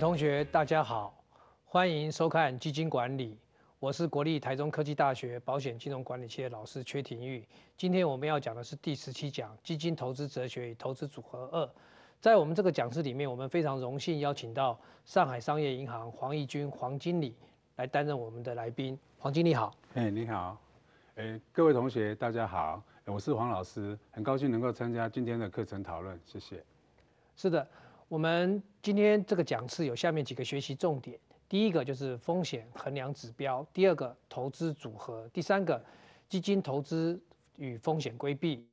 同学大家好，欢迎收看基金管理。我是国立台中科技大学保险金融管理系的老师薛廷玉。今天我们要讲的是第十七讲基金投资哲学与投资组合二。在我们这个讲师里面，我们非常荣幸邀请到上海商业银行黄义军黄经理来担任我们的来宾。黄经理好。哎，你好。哎，各位同学大家好，我是黄老师，很高兴能够参加今天的课程讨论，谢谢。是的。我们今天这个讲次有下面几个学习重点：第一个就是风险衡量指标，第二个投资组合，第三个基金投资与风险规避，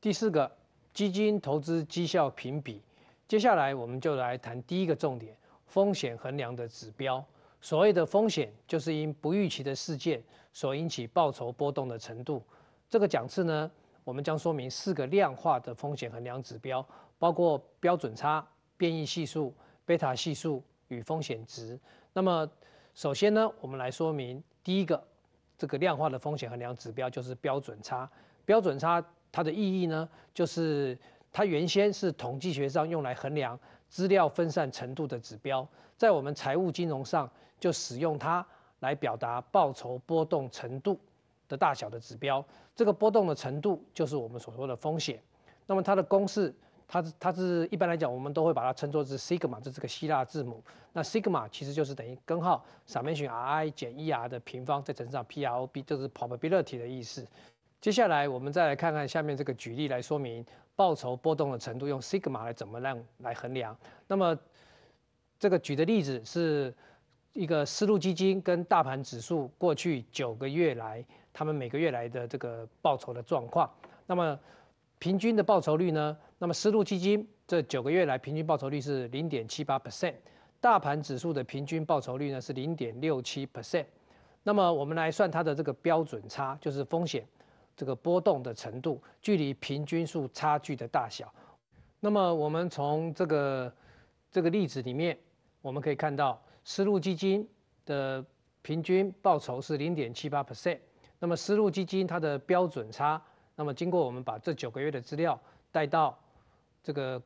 第四个基金投资绩效评比。接下来我们就来谈第一个重点——风险衡量的指标。所谓的风险，就是因不预期的事件所引起报酬波动的程度。这个讲次呢，我们将说明四个量化的风险衡量指标，包括标准差。变异系数、贝塔系数与风险值。那么，首先呢，我们来说明第一个这个量化的风险衡量指标就是标准差。标准差它的意义呢，就是它原先是统计学上用来衡量资料分散程度的指标，在我们财务金融上就使用它来表达报酬波动程度的大小的指标。这个波动的程度就是我们所说的风险。那么它的公式。它它是一般来讲，我们都会把它称作是 sigma，这是个希腊字母。那 sigma 其实就是等于根号 s a m p t i n r i 减 e r 的平方，再乘上 p r o b，这是 probability 的意思。接下来我们再来看看下面这个举例来说明报酬波动的程度，用 sigma 来怎么量来衡量。那么这个举的例子是一个丝路基金跟大盘指数过去九个月来，他们每个月来的这个报酬的状况。那么平均的报酬率呢？那么丝路基金这九个月来平均报酬率是零点七八 percent，大盘指数的平均报酬率呢是零点六七 percent。那么我们来算它的这个标准差，就是风险这个波动的程度，距离平均数差距的大小。那么我们从这个这个例子里面，我们可以看到丝路基金的平均报酬是零点七八 percent。那么丝路基金它的标准差。那么经过我们把这九个月的资料带到这个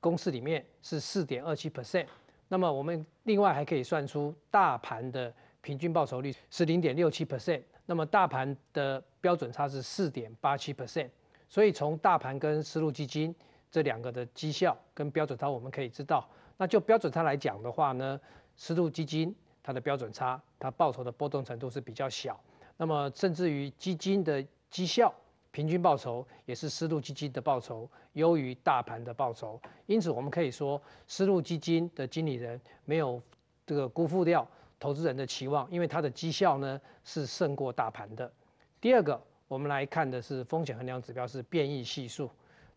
公式里面，是四点二七 percent。那么我们另外还可以算出大盘的平均报酬率是零点六七 percent。那么大盘的标准差是四点八七 percent。所以从大盘跟丝路基金这两个的绩效跟标准差，我们可以知道，那就标准差来讲的话呢，丝路基金它的标准差，它报酬的波动程度是比较小。那么甚至于基金的绩效。平均报酬也是私路基金的报酬优于大盘的报酬，因此我们可以说私路基金的经理人没有这个辜负掉投资人的期望，因为它的绩效呢是胜过大盘的。第二个，我们来看的是风险衡量指标是变异系数。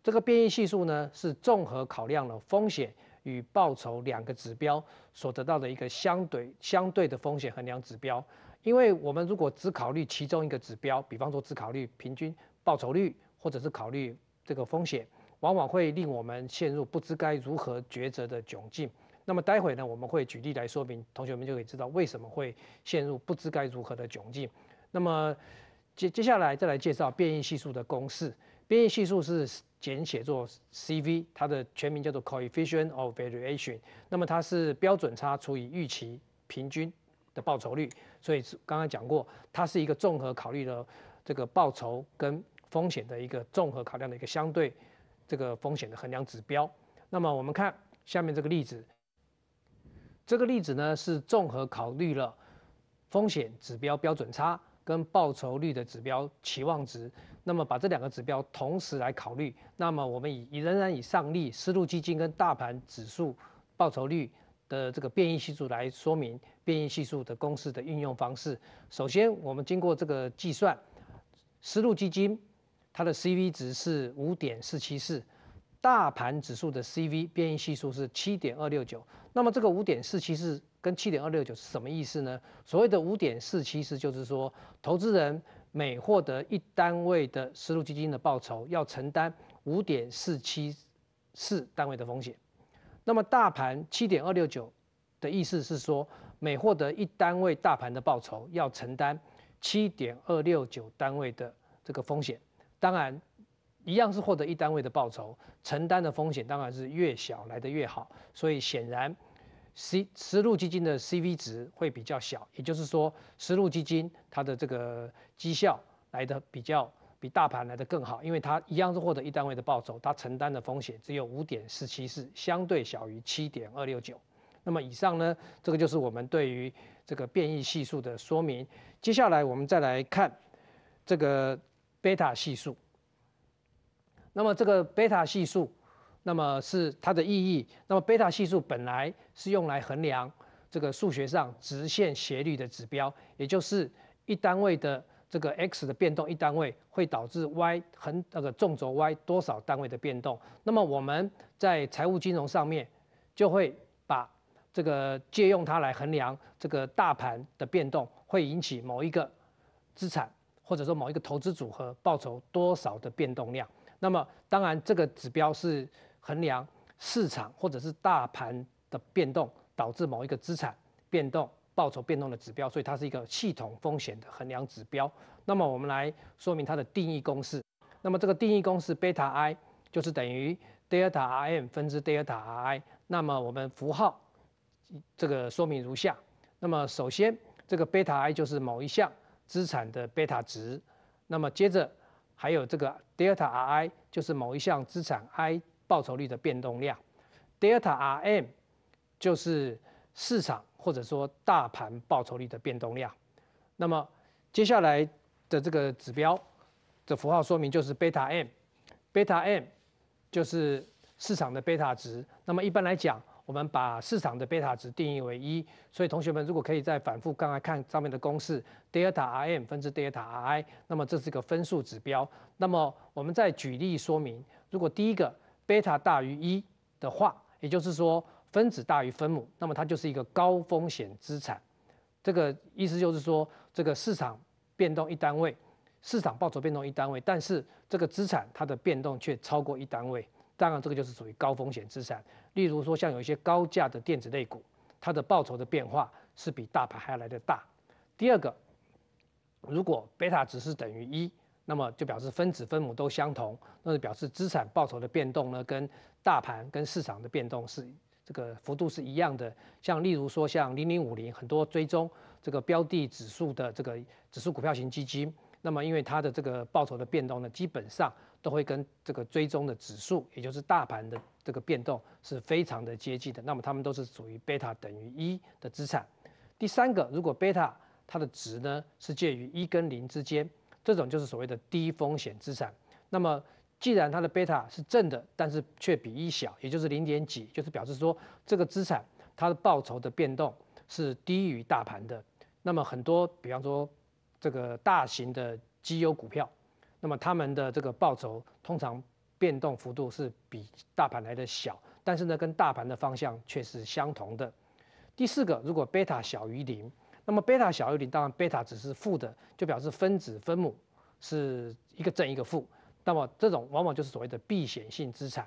这个变异系数呢是综合考量了风险与报酬两个指标所得到的一个相对相对的风险衡量指标。因为我们如果只考虑其中一个指标，比方说只考虑平均。报酬率，或者是考虑这个风险，往往会令我们陷入不知该如何抉择的窘境。那么待会呢，我们会举例来说明，同学们就可以知道为什么会陷入不知该如何的窘境。那么接接下来再来介绍变异系数的公式。变异系数是简写作 CV，它的全名叫做 Coefficient of Variation。那么它是标准差除以预期平均的报酬率。所以刚刚讲过，它是一个综合考虑的这个报酬跟风险的一个综合考量的一个相对这个风险的衡量指标。那么我们看下面这个例子，这个例子呢是综合考虑了风险指标标准差跟报酬率的指标期望值。那么把这两个指标同时来考虑。那么我们以仍然以上例丝路基金跟大盘指数报酬率的这个变异系数来说明变异系数的公式的运用方式。首先我们经过这个计算，丝路基金。它的 CV 值是五点四七四，大盘指数的 CV 变异系数是七点二六九。那么这个五点四七四跟七点二六九是什么意思呢？所谓的五点四七四，就是说投资人每获得一单位的丝路基金的报酬，要承担五点四七四单位的风险。那么大盘七点二六九的意思是说，每获得一单位大盘的报酬，要承担七点二六九单位的这个风险。当然，一样是获得一单位的报酬，承担的风险当然是越小来的越好。所以显然，c 实路基金的 CV 值会比较小，也就是说，实路基金它的这个绩效来的比较比大盘来的更好，因为它一样是获得一单位的报酬，它承担的风险只有五点四七四，相对小于七点二六九。那么以上呢，这个就是我们对于这个变异系数的说明。接下来我们再来看这个。贝塔系数，那么这个贝塔系数，那么是它的意义。那么贝塔系数本来是用来衡量这个数学上直线斜率的指标，也就是一单位的这个 x 的变动，一单位会导致 y 横那个纵轴 y 多少单位的变动。那么我们在财务金融上面就会把这个借用它来衡量这个大盘的变动会引起某一个资产。或者说某一个投资组合报酬多少的变动量，那么当然这个指标是衡量市场或者是大盘的变动导致某一个资产变动报酬变动的指标，所以它是一个系统风险的衡量指标。那么我们来说明它的定义公式。那么这个定义公式贝塔 i 就是等于德尔塔 rm 分之德尔塔 ri。那么我们符号这个说明如下。那么首先这个贝塔 i 就是某一项。资产的贝塔值，那么接着还有这个 delta Ri，就是某一项资产 i 报酬率的变动量，delta Rm 就是市场或者说大盘报酬率的变动量。那么接下来的这个指标的符号说明就是贝塔 m，贝塔 m 就是市场的贝塔值。那么一般来讲，我们把市场的贝塔值定义为一，所以同学们如果可以再反复刚才看上面的公式，delta RM 分之 delta RI，那么这是个分数指标。那么我们再举例说明，如果第一个贝塔大于一的话，也就是说分子大于分母，那么它就是一个高风险资产。这个意思就是说，这个市场变动一单位，市场报酬变动一单位，但是这个资产它的变动却超过一单位。当然，这个就是属于高风险资产，例如说像有一些高价的电子类股，它的报酬的变化是比大盘还要来的大。第二个，如果贝塔值是等于一，那么就表示分子分母都相同，那表示资产报酬的变动呢，跟大盘跟市场的变动是这个幅度是一样的。像例如说像零零五零，很多追踪这个标的指数的这个指数股票型基金，那么因为它的这个报酬的变动呢，基本上。都会跟这个追踪的指数，也就是大盘的这个变动是非常的接近的。那么它们都是属于贝塔等于一的资产。第三个，如果贝塔它的值呢是介于一跟零之间，这种就是所谓的低风险资产。那么既然它的贝塔是正的，但是却比一小，也就是零点几，就是表示说这个资产它的报酬的变动是低于大盘的。那么很多，比方说这个大型的绩优股票。那么他们的这个报酬通常变动幅度是比大盘来的小，但是呢，跟大盘的方向却是相同的。第四个，如果贝塔小于零，那么贝塔小于零，当然贝塔只是负的，就表示分子分母是一个正一个负。那么这种往往就是所谓的避险性资产，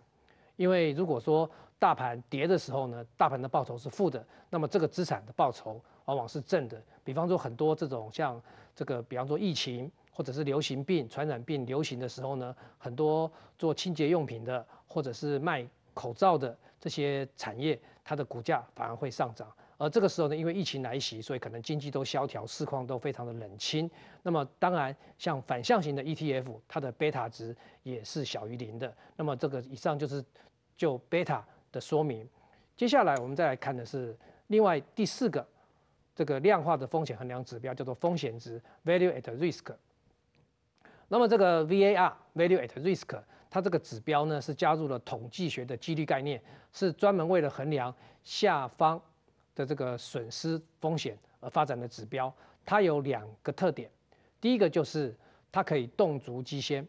因为如果说大盘跌的时候呢，大盘的报酬是负的，那么这个资产的报酬往往是正的。比方说很多这种像这个，比方说疫情。或者是流行病、传染病流行的时候呢，很多做清洁用品的，或者是卖口罩的这些产业，它的股价反而会上涨。而这个时候呢，因为疫情来袭，所以可能经济都萧条，市况都非常的冷清。那么，当然像反向型的 ETF，它的贝塔值也是小于零的。那么，这个以上就是就贝塔的说明。接下来我们再来看的是另外第四个这个量化的风险衡量指标，叫做风险值 （Value at Risk）。那么这个 VAR（Value at Risk） 它这个指标呢，是加入了统计学的几率概念，是专门为了衡量下方的这个损失风险而发展的指标。它有两个特点：第一个就是它可以动足机先，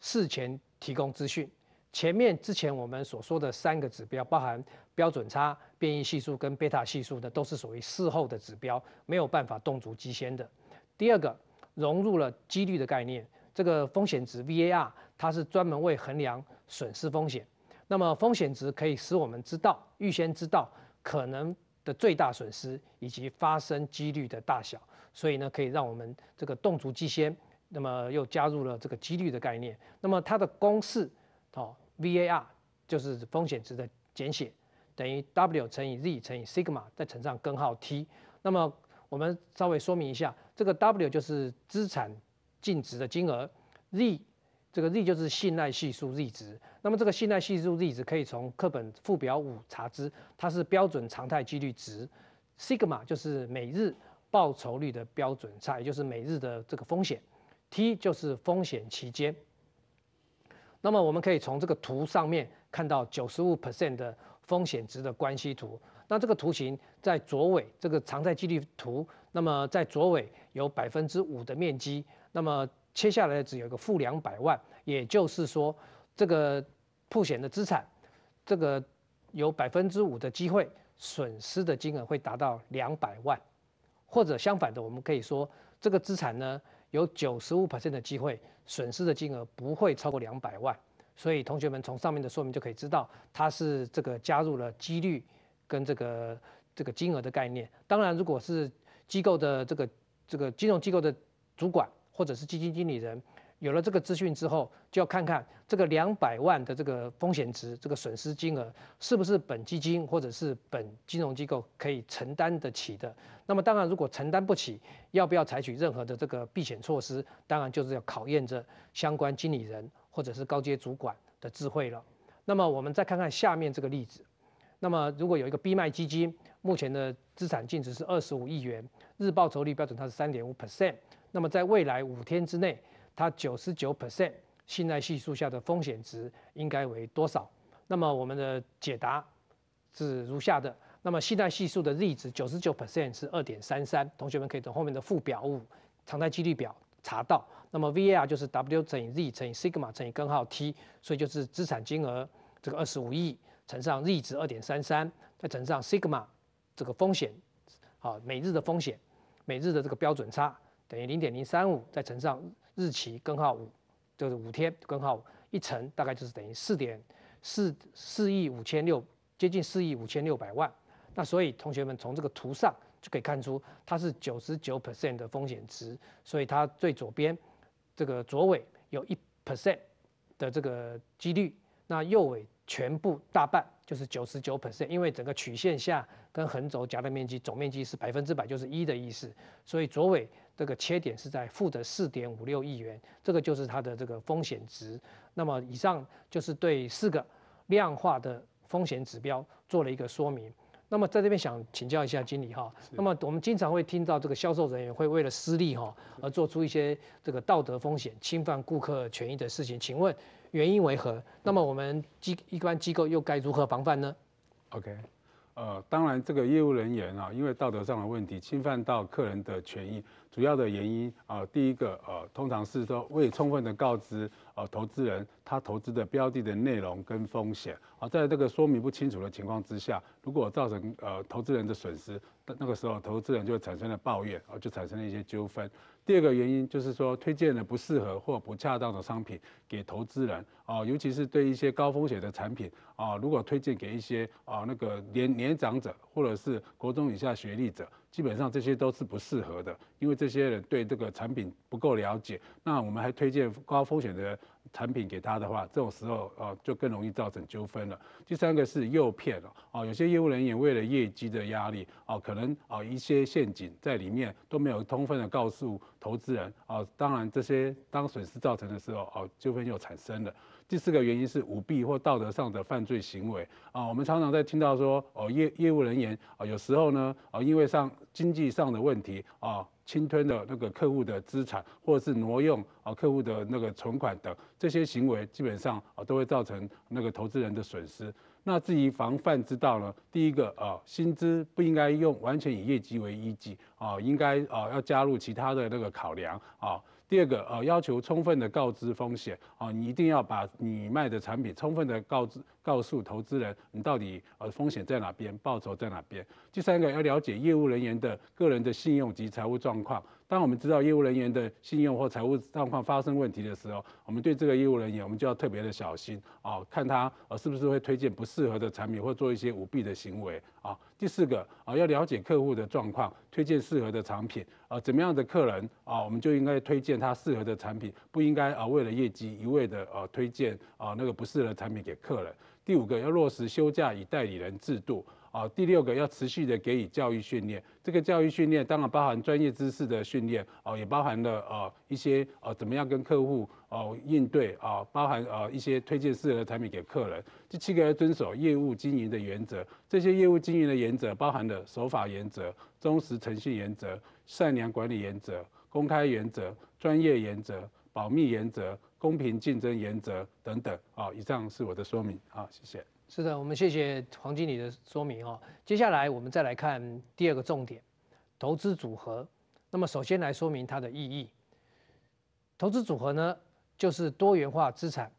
事前提供资讯。前面之前我们所说的三个指标，包含标准差、变异系数跟贝塔系数的，都是属于事后的指标，没有办法动足机先的。第二个，融入了几率的概念。这个风险值 VAR，它是专门为衡量损失风险。那么风险值可以使我们知道预先知道可能的最大损失以及发生几率的大小，所以呢可以让我们这个动足心先。那么又加入了这个几率的概念。那么它的公式，哦，VAR 就是风险值的简写，等于 W 乘以 Z 乘以 Sigma 再乘上根号 T。那么我们稍微说明一下，这个 W 就是资产。净值的金额，z 这个 z 就是信赖系数 z 值，那么这个信赖系数 z 值可以从课本附表五查知，它是标准常态几率值，sigma 就是每日报酬率的标准差，也就是每日的这个风险，t 就是风险期间。那么我们可以从这个图上面看到九十五 percent 的风险值的关系图，那这个图形在左尾这个常态几率图，那么在左尾有百分之五的面积。那么切下来只有一个负两百万，也就是说，这个铺险的资产，这个有百分之五的机会，损失的金额会达到两百万，或者相反的，我们可以说这个资产呢有九十五的机会，损失的金额不会超过两百万。所以同学们从上面的说明就可以知道，它是这个加入了几率跟这个这个金额的概念。当然，如果是机构的这个这个金融机构的主管。或者是基金经理人有了这个资讯之后，就要看看这个两百万的这个风险值、这个损失金额是不是本基金或者是本金融机构可以承担得起的。那么当然，如果承担不起，要不要采取任何的这个避险措施？当然就是要考验着相关经理人或者是高阶主管的智慧了。那么我们再看看下面这个例子。那么如果有一个 B 卖基金，目前的资产净值是二十五亿元，日报酬率标准它是三点五 percent。那么，在未来五天之内，它九十九 percent 信赖系数下的风险值应该为多少？那么，我们的解答是如下的。那么，信赖系数的 Z 值九十九 percent 是二点三三，同学们可以从后面的附表五常态几率表查到。那么，VAR 就是 W 乘以 Z 乘以 Sigma 乘以根号 T，所以就是资产金额这个二十五亿乘上 Z 值二点三三，再乘上 Sigma 这个风险啊每日的风险每日的这个标准差。等于零点零三五，再乘上日期根号五，就是五天根号五，一乘大概就是等于四点四四亿五千六，接近四亿五千六百万。那所以同学们从这个图上就可以看出，它是九十九 percent 的风险值，所以它最左边这个左尾有一 percent 的这个几率，那右尾全部大半就是九十九 percent，因为整个曲线下跟横轴夹的面积总面积是百分之百，就是一的意思，所以左尾。这个切点是在负的四点五六亿元，这个就是它的这个风险值。那么以上就是对四个量化的风险指标做了一个说明。那么在这边想请教一下经理哈，那么我们经常会听到这个销售人员会为了私利哈而做出一些这个道德风险、侵犯顾客权益的事情，请问原因为何？那么我们机一般机构又该如何防范呢 o k 呃，当然，这个业务人员啊，因为道德上的问题，侵犯到客人的权益，主要的原因啊，第一个呃，通常是说未充分的告知呃投资人他投资的标的的内容跟风险啊，在这个说明不清楚的情况之下，如果造成呃投资人的损失，那那个时候投资人就会产生了抱怨啊，就产生了一些纠纷。第二个原因就是说，推荐了不适合或不恰当的商品给投资人啊，尤其是对一些高风险的产品啊，如果推荐给一些啊那个年年长者或者是国中以下学历者，基本上这些都是不适合的，因为这些人对这个产品不够了解。那我们还推荐高风险的。产品给他的话，这种时候啊就更容易造成纠纷了。第三个是诱骗了啊，有些业务人员为了业绩的压力啊，可能啊一些陷阱在里面都没有充分的告诉投资人啊。当然这些当损失造成的时候啊，纠纷又产生了。第四个原因是舞弊或道德上的犯罪行为啊。我们常常在听到说哦业业务人员啊有时候呢啊因为上经济上的问题啊。侵吞了那个客户的资产，或者是挪用啊客户的那个存款等这些行为，基本上啊都会造成那个投资人的损失。那至于防范之道呢？第一个啊，薪资不应该用完全以业绩为依据啊，应该啊要加入其他的那个考量啊。第二个，呃，要求充分的告知风险，哦，你一定要把你卖的产品充分的告知、告诉投资人，你到底呃风险在哪边，报酬在哪边。第三个，要了解业务人员的个人的信用及财务状况。当我们知道业务人员的信用或财务状况发生问题的时候，我们对这个业务人员我们就要特别的小心啊，看他啊是不是会推荐不适合的产品或做一些舞弊的行为啊。第四个啊，要了解客户的状况，推荐适合的产品啊，怎么样的客人啊，我们就应该推荐他适合的产品，不应该啊为了业绩一味的啊推荐啊那个不适合的产品给客人。第五个要落实休假与代理人制度。啊，第六个要持续的给予教育训练，这个教育训练当然包含专业知识的训练，哦，也包含了呃一些呃怎么样跟客户哦应对啊，包含呃一些推荐适合的产品给客人。第七个要遵守业务经营的原则，这些业务经营的原则包含了守法原则、忠实诚信原则、善良管理原则、公开原则、专业原则、保密原则、公平竞争原则等等。啊，以上是我的说明，好，谢谢。是的，我们谢谢黄经理的说明哦。接下来我们再来看第二个重点，投资组合。那么首先来说明它的意义。投资组合呢，就是多元化资产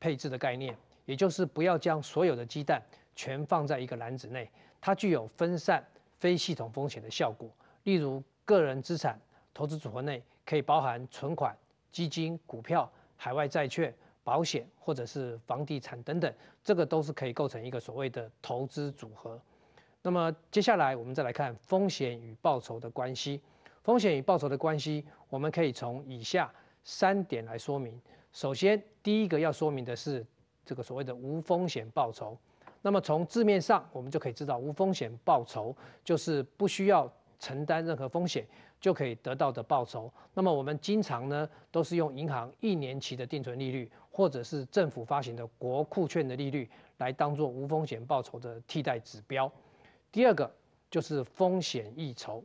配置的概念，也就是不要将所有的鸡蛋全放在一个篮子内。它具有分散非系统风险的效果。例如，个人资产投资组合内可以包含存款、基金、股票、海外债券。保险或者是房地产等等，这个都是可以构成一个所谓的投资组合。那么接下来我们再来看风险与报酬的关系。风险与报酬的关系，我们可以从以下三点来说明。首先，第一个要说明的是这个所谓的无风险报酬。那么从字面上，我们就可以知道无风险报酬就是不需要承担任何风险。就可以得到的报酬。那么我们经常呢，都是用银行一年期的定存利率，或者是政府发行的国库券的利率，来当做无风险报酬的替代指标。第二个就是风险溢酬。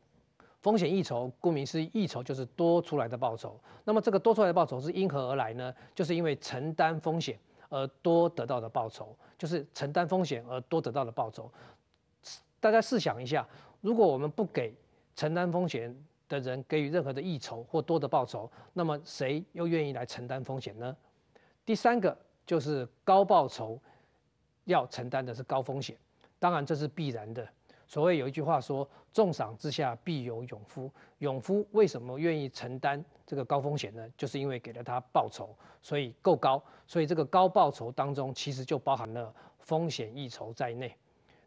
风险溢酬，顾名思义，溢酬就是多出来的报酬。那么这个多出来的报酬是因何而来呢？就是因为承担风险而多得到的报酬，就是承担风险而多得到的报酬。大家试想一下，如果我们不给承担风险，的人给予任何的益酬或多的报酬，那么谁又愿意来承担风险呢？第三个就是高报酬要承担的是高风险，当然这是必然的。所谓有一句话说：“重赏之下必有勇夫。”勇夫为什么愿意承担这个高风险呢？就是因为给了他报酬，所以够高。所以这个高报酬当中其实就包含了风险益酬在内。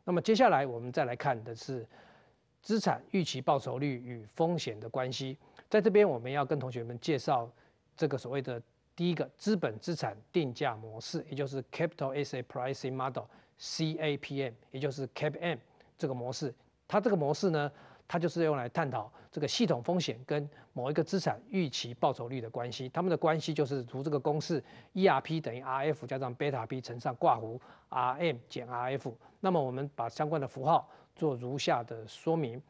那么接下来我们再来看的是。资产预期报酬率与风险的关系，在这边我们要跟同学们介绍这个所谓的第一个资本资产定价模式，也就是 Capital Asset Pricing Model（CAPM），也就是 CAPM 这个模式。它这个模式呢，它就是用来探讨这个系统风险跟某一个资产预期报酬率的关系。它们的关系就是读这个公式：ERP 等于 RF 加上贝塔 P 乘上挂弧 RM 减 RF。那么我们把相关的符号。做如下的说明：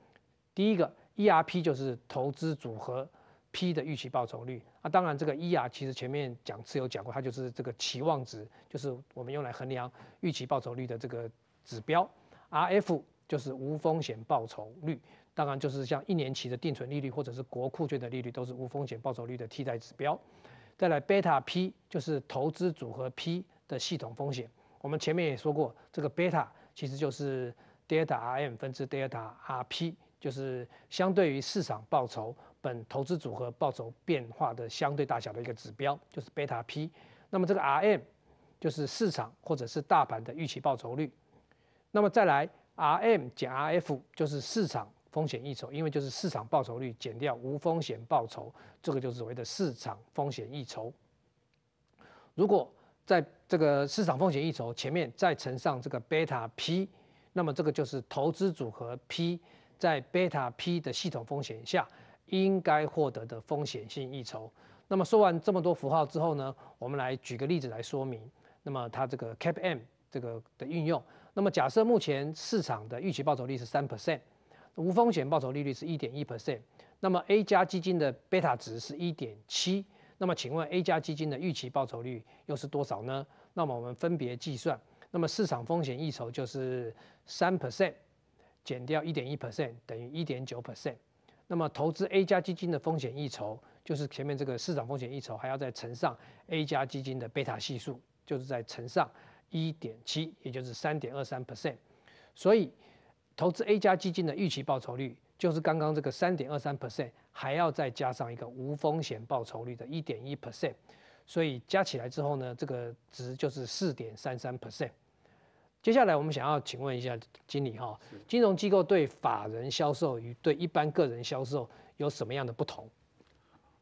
第一个，E R P 就是投资组合 P 的预期报酬率。啊，当然这个 E R 其实前面讲是有讲过，它就是这个期望值，就是我们用来衡量预期报酬率的这个指标。R F 就是无风险报酬率，当然就是像一年期的定存利率或者是国库券的利率都是无风险报酬率的替代指标。再来，t a P 就是投资组合 P 的系统风险。我们前面也说过，这个 beta 其实就是。Delta RM 分之 Delta RP 就是相对于市场报酬、本投资组合报酬变化的相对大小的一个指标，就是 Beta P。那么这个 RM 就是市场或者是大盘的预期报酬率。那么再来 RM 减 RF 就是市场风险溢酬，因为就是市场报酬率减掉无风险报酬，这个就是所谓的市场风险溢酬。如果在这个市场风险溢酬前面再乘上这个 Beta P。那么这个就是投资组合 P 在贝塔 P 的系统风险下应该获得的风险性溢酬。那么说完这么多符号之后呢，我们来举个例子来说明。那么它这个 CAPM 这个的运用。那么假设目前市场的预期报酬率是三 percent，无风险报酬利率是一点一 percent。那么 A 加基金的贝塔值是一点七，那么请问 A 加基金的预期报酬率又是多少呢？那么我们分别计算。那么市场风险溢筹就是三 percent，减掉一点一 percent 等于一点九 percent。那么投资 A 加基金的风险溢筹就是前面这个市场风险溢筹还要再乘上 A 加基金的贝塔系数，就是在乘上一点七，也就是三点二三 percent。所以投资 A 加基金的预期报酬率就是刚刚这个三点二三 percent，还要再加上一个无风险报酬率的一点一 percent，所以加起来之后呢，这个值就是四点三三 percent。接下来我们想要请问一下经理哈，金融机构对法人销售与对一般个人销售有什么样的不同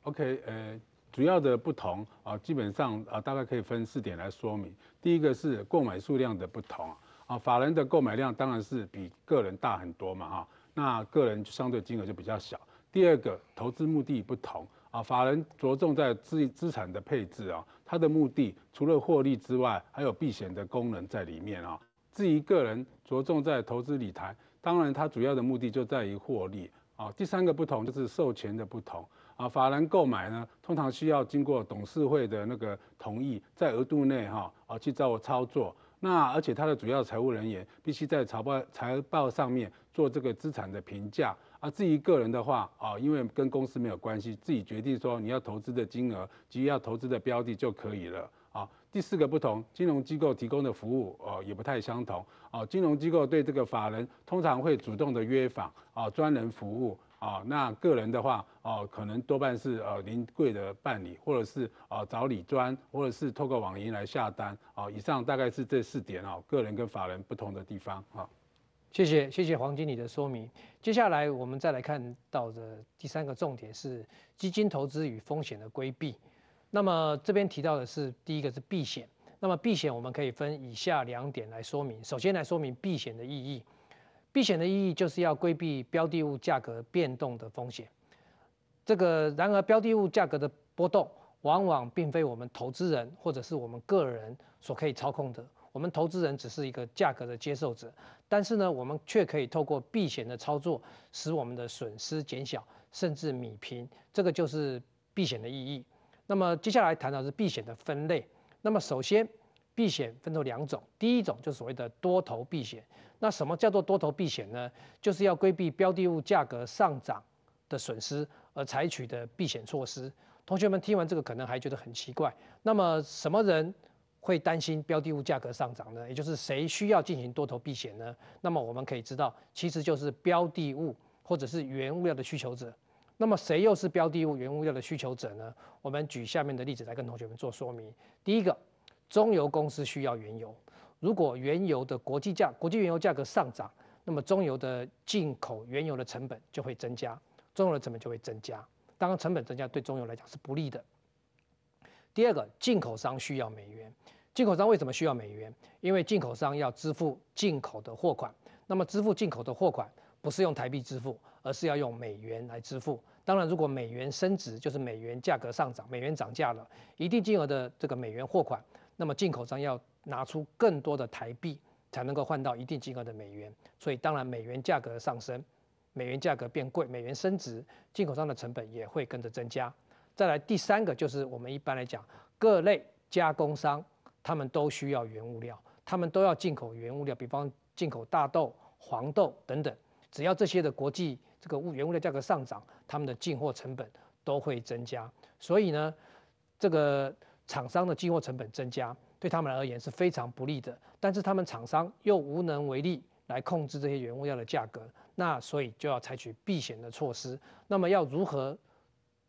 ？OK，呃，主要的不同啊，基本上啊，大概可以分四点来说明。第一个是购买数量的不同啊，啊，法人的购买量当然是比个人大很多嘛哈，那个人相对金额就比较小。第二个，投资目的不同啊，法人着重在资资产的配置啊，它的目的除了获利之外，还有避险的功能在里面啊。至于个人着重在投资理财，当然它主要的目的就在于获利啊。第三个不同就是授权的不同啊，法人购买呢通常需要经过董事会的那个同意，在额度内哈啊去我操作。那而且它的主要财务人员必须在财报财报上面做这个资产的评价。啊。至于个人的话啊，因为跟公司没有关系，自己决定说你要投资的金额及要投资的标的就可以了。啊，第四个不同，金融机构提供的服务，呃，也不太相同。啊，金融机构对这个法人通常会主动的约访，啊，专人服务，啊，那个人的话，哦，可能多半是呃临柜的办理，或者是啊找李专，或者是透过网银来下单。啊，以上大概是这四点啊，个人跟法人不同的地方。啊，谢谢谢谢黄经理的说明。接下来我们再来看到的第三个重点是基金投资与风险的规避。那么这边提到的是第一个是避险，那么避险我们可以分以下两点来说明。首先来说明避险的意义，避险的意义就是要规避标的物价格变动的风险。这个然而标的物价格的波动往往并非我们投资人或者是我们个人所可以操控的，我们投资人只是一个价格的接受者。但是呢，我们却可以透过避险的操作，使我们的损失减小甚至米平，这个就是避险的意义。那么接下来谈到是避险的分类。那么首先，避险分成两种，第一种就是所谓的多头避险。那什么叫做多头避险呢？就是要规避标的物价格上涨的损失而采取的避险措施。同学们听完这个可能还觉得很奇怪。那么什么人会担心标的物价格上涨呢？也就是谁需要进行多头避险呢？那么我们可以知道，其实就是标的物或者是原物料的需求者。那么谁又是标的物、原物料的需求者呢？我们举下面的例子来跟同学们做说明。第一个，中油公司需要原油。如果原油的国际价、国际原油价格上涨，那么中油的进口原油的成本就会增加，中油的成本就会增加。当然，成本增加对中油来讲是不利的。第二个，进口商需要美元。进口商为什么需要美元？因为进口商要支付进口的货款，那么支付进口的货款。不是用台币支付，而是要用美元来支付。当然，如果美元升值，就是美元价格上涨，美元涨价了，一定金额的这个美元货款，那么进口商要拿出更多的台币才能够换到一定金额的美元。所以，当然美元价格上升，美元价格变贵，美元升值，进口商的成本也会跟着增加。再来第三个就是，我们一般来讲，各类加工商他们都需要原物料，他们都要进口原物料，比方进口大豆、黄豆等等。只要这些的国际这个物原物料价格上涨，他们的进货成本都会增加。所以呢，这个厂商的进货成本增加，对他们而言是非常不利的。但是他们厂商又无能为力来控制这些原物料的价格，那所以就要采取避险的措施。那么要如何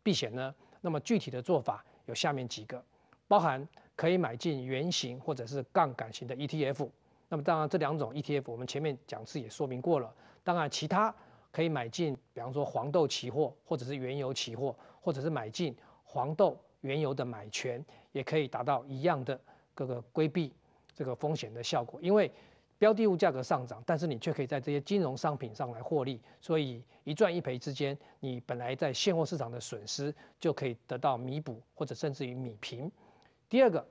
避险呢？那么具体的做法有下面几个，包含可以买进圆形或者是杠杆型的 ETF。那么当然这两种 ETF，我们前面讲次也说明过了。当然，其他可以买进，比方说黄豆期货，或者是原油期货，或者是买进黄豆、原油的买权，也可以达到一样的各个规避这个风险的效果。因为标的物价格上涨，但是你却可以在这些金融商品上来获利，所以一赚一赔之间，你本来在现货市场的损失就可以得到弥补，或者甚至于弭平。第二个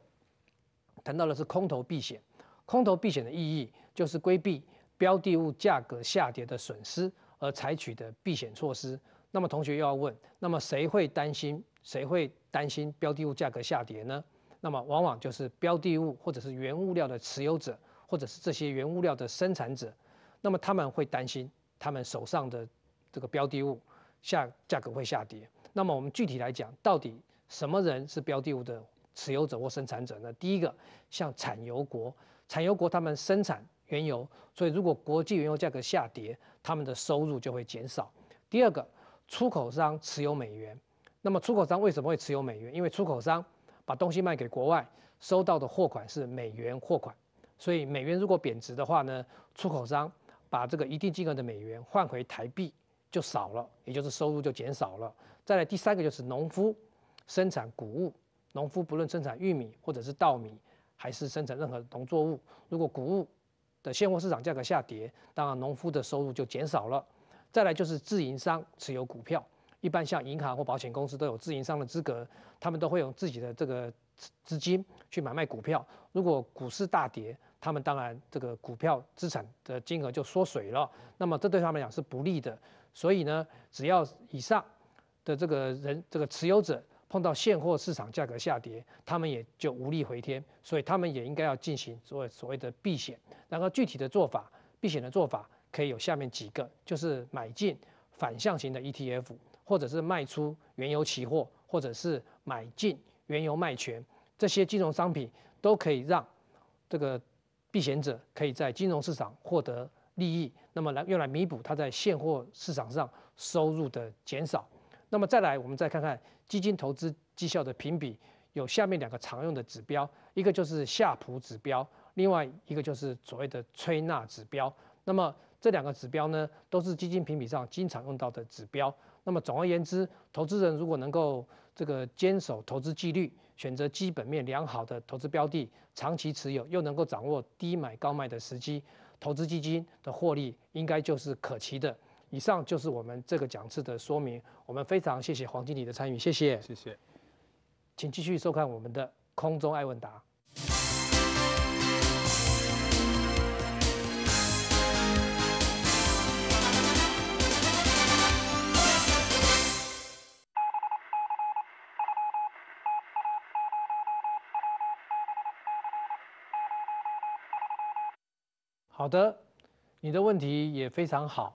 谈到的是空头避险，空头避险的意义就是规避。标的物价格下跌的损失而采取的避险措施。那么同学又要问：那么谁会担心？谁会担心标的物价格下跌呢？那么往往就是标的物或者是原物料的持有者，或者是这些原物料的生产者。那么他们会担心他们手上的这个标的物下价格会下跌。那么我们具体来讲，到底什么人是标的物的持有者或生产者呢？第一个，像产油国，产油国他们生产。原油，所以如果国际原油价格下跌，他们的收入就会减少。第二个，出口商持有美元，那么出口商为什么会持有美元？因为出口商把东西卖给国外，收到的货款是美元货款，所以美元如果贬值的话呢，出口商把这个一定金额的美元换回台币就少了，也就是收入就减少了。再来，第三个就是农夫生产谷物，农夫不论生产玉米或者是稻米，还是生产任何农作物，如果谷物。的现货市场价格下跌，当然农夫的收入就减少了。再来就是自营商持有股票，一般像银行或保险公司都有自营商的资格，他们都会用自己的这个资资金去买卖股票。如果股市大跌，他们当然这个股票资产的金额就缩水了，那么这对他们讲是不利的。所以呢，只要以上的这个人这个持有者。碰到现货市场价格下跌，他们也就无力回天，所以他们也应该要进行所谓所谓的避险。然后具体的做法，避险的做法可以有下面几个：就是买进反向型的 ETF，或者是卖出原油期货，或者是买进原油卖权。这些金融商品都可以让这个避险者可以在金融市场获得利益。那么来用来弥补他在现货市场上收入的减少。那么再来，我们再看看基金投资绩效的评比，有下面两个常用的指标，一个就是夏普指标，另外一个就是所谓的催纳指标。那么这两个指标呢，都是基金评比上经常用到的指标。那么总而言之，投资人如果能够这个坚守投资纪律，选择基本面良好的投资标的，长期持有，又能够掌握低买高卖的时机，投资基金的获利应该就是可期的。以上就是我们这个讲次的说明。我们非常谢谢黄经理的参与，谢谢，谢谢。请继续收看我们的空中爱问答。好的，你的问题也非常好。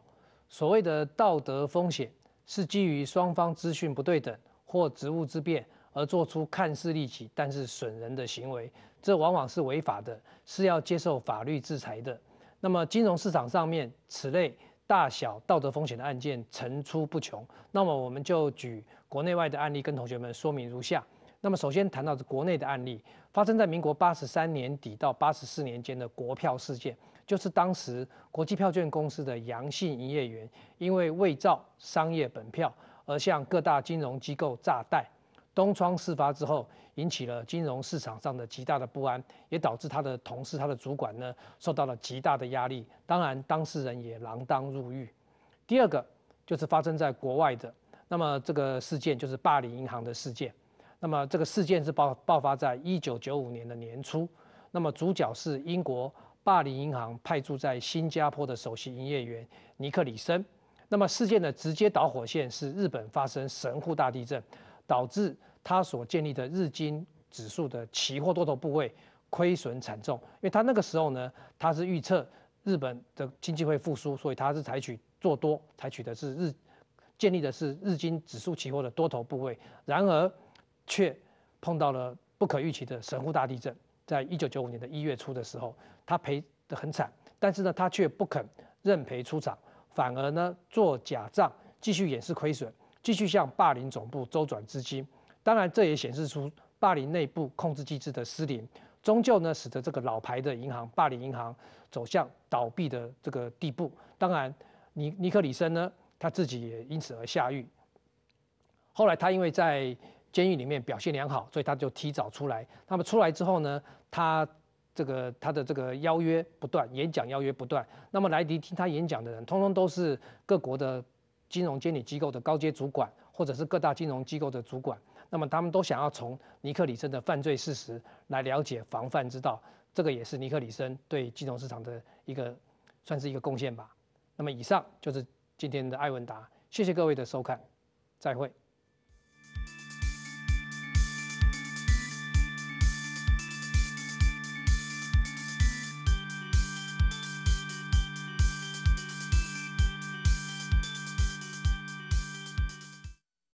所谓的道德风险，是基于双方资讯不对等或职务之便而做出看似利己但是损人的行为，这往往是违法的，是要接受法律制裁的。那么，金融市场上面此类大小道德风险的案件层出不穷。那么，我们就举国内外的案例跟同学们说明如下。那么，首先谈到国内的案例，发生在民国八十三年底到八十四年间的国票事件。就是当时国际票券公司的阳性营业员，因为伪造商业本票而向各大金融机构诈贷，东窗事发之后，引起了金融市场上的极大的不安，也导致他的同事、他的主管呢受到了极大的压力。当然，当事人也锒铛入狱。第二个就是发生在国外的，那么这个事件就是霸凌银行的事件。那么这个事件是爆爆发在一九九五年的年初，那么主角是英国。霸凌银行派驻在新加坡的首席营业员尼克里森，那么事件的直接导火线是日本发生神户大地震，导致他所建立的日经指数的期货多头部位亏损惨重。因为他那个时候呢，他是预测日本的经济会复苏，所以他是采取做多，采取的是日建立的是日经指数期货的多头部位，然而却碰到了不可预期的神户大地震。在一九九五年的一月初的时候。他赔得很惨，但是呢，他却不肯认赔出场，反而呢做假账，继续掩饰亏损，继续向霸凌总部周转资金。当然，这也显示出霸凌内部控制机制的失灵，终究呢，使得这个老牌的银行霸凌银行走向倒闭的这个地步。当然，尼尼克里森呢，他自己也因此而下狱。后来他因为在监狱里面表现良好，所以他就提早出来。那么出来之后呢，他。这个他的这个邀约不断，演讲邀约不断。那么莱迪听他演讲的人，通通都是各国的金融监理机构的高阶主管，或者是各大金融机构的主管。那么他们都想要从尼克里森的犯罪事实来了解防范之道。这个也是尼克里森对金融市场的一个算是一个贡献吧。那么以上就是今天的艾文达，谢谢各位的收看，再会。